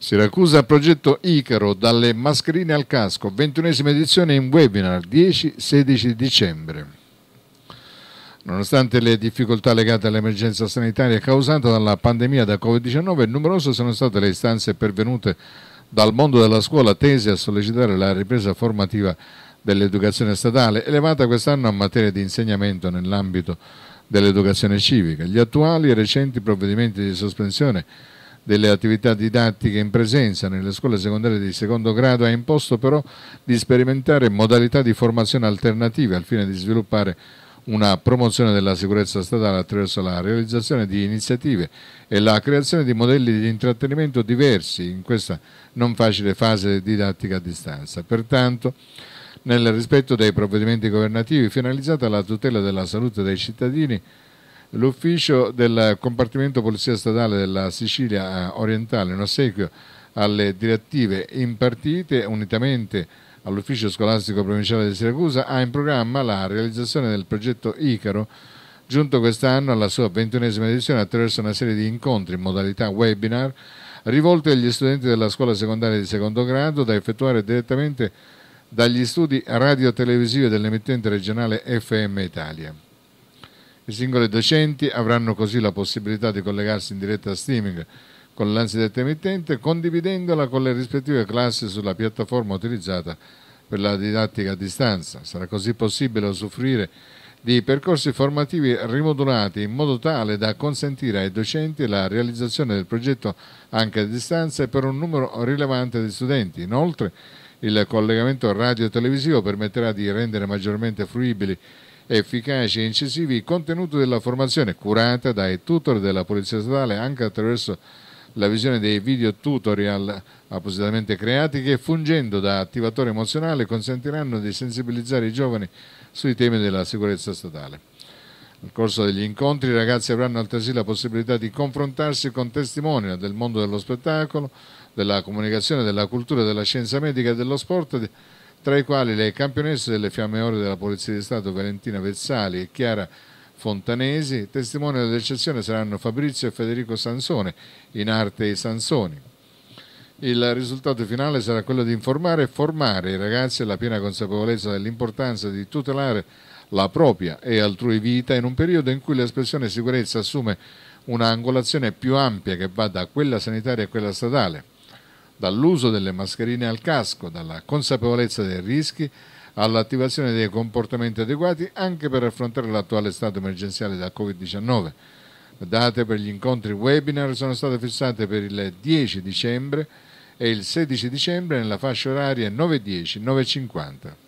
Siracusa progetto Icaro dalle mascherine al casco, ventunesima edizione in webinar 10-16 dicembre. Nonostante le difficoltà legate all'emergenza sanitaria causata dalla pandemia da Covid-19, numerose sono state le istanze pervenute dal mondo della scuola tese a sollecitare la ripresa formativa dell'educazione statale, elevata quest'anno a materia di insegnamento nell'ambito dell'educazione civica. Gli attuali e recenti provvedimenti di sospensione delle attività didattiche in presenza nelle scuole secondarie di secondo grado ha imposto però di sperimentare modalità di formazione alternative al fine di sviluppare una promozione della sicurezza stradale attraverso la realizzazione di iniziative e la creazione di modelli di intrattenimento diversi in questa non facile fase didattica a distanza. Pertanto, nel rispetto dei provvedimenti governativi finalizzata alla tutela della salute dei cittadini, L'ufficio del compartimento Polizia Statale della Sicilia eh, Orientale, in ossequio alle direttive impartite, unitamente all'ufficio scolastico provinciale di Siracusa, ha in programma la realizzazione del progetto Icaro, giunto quest'anno alla sua ventunesima edizione attraverso una serie di incontri in modalità webinar rivolte agli studenti della scuola secondaria di secondo grado da effettuare direttamente dagli studi radio-televisivi dell'emittente regionale FM Italia. I singoli docenti avranno così la possibilità di collegarsi in diretta streaming con l'ansidetta emittente, condividendola con le rispettive classi sulla piattaforma utilizzata per la didattica a distanza. Sarà così possibile usufruire di percorsi formativi rimodulati in modo tale da consentire ai docenti la realizzazione del progetto anche a distanza e per un numero rilevante di studenti. Inoltre, il collegamento radio-televisivo permetterà di rendere maggiormente fruibili efficaci e incisivi i contenuti della formazione curata dai tutor della Polizia Statale anche attraverso la visione dei video tutorial appositamente creati che fungendo da attivatore emozionale consentiranno di sensibilizzare i giovani sui temi della sicurezza statale. Nel corso degli incontri i ragazzi avranno altresì la possibilità di confrontarsi con testimoni del mondo dello spettacolo, della comunicazione, della cultura, della scienza medica e dello sport tra i quali le campionesse delle Fiamme Ore della Polizia di Stato Valentina Vezzali e Chiara Fontanesi. Testimoni dell'eccezione saranno Fabrizio e Federico Sansone, in arte i Sansoni. Il risultato finale sarà quello di informare e formare i ragazzi alla piena consapevolezza dell'importanza di tutelare la propria e altrui vita in un periodo in cui l'espressione sicurezza assume un'angolazione più ampia che va da quella sanitaria a quella statale dall'uso delle mascherine al casco, dalla consapevolezza dei rischi all'attivazione dei comportamenti adeguati anche per affrontare l'attuale stato emergenziale da Covid-19. Date per gli incontri webinar sono state fissate per il 10 dicembre e il 16 dicembre nella fascia oraria 9.10-9.50.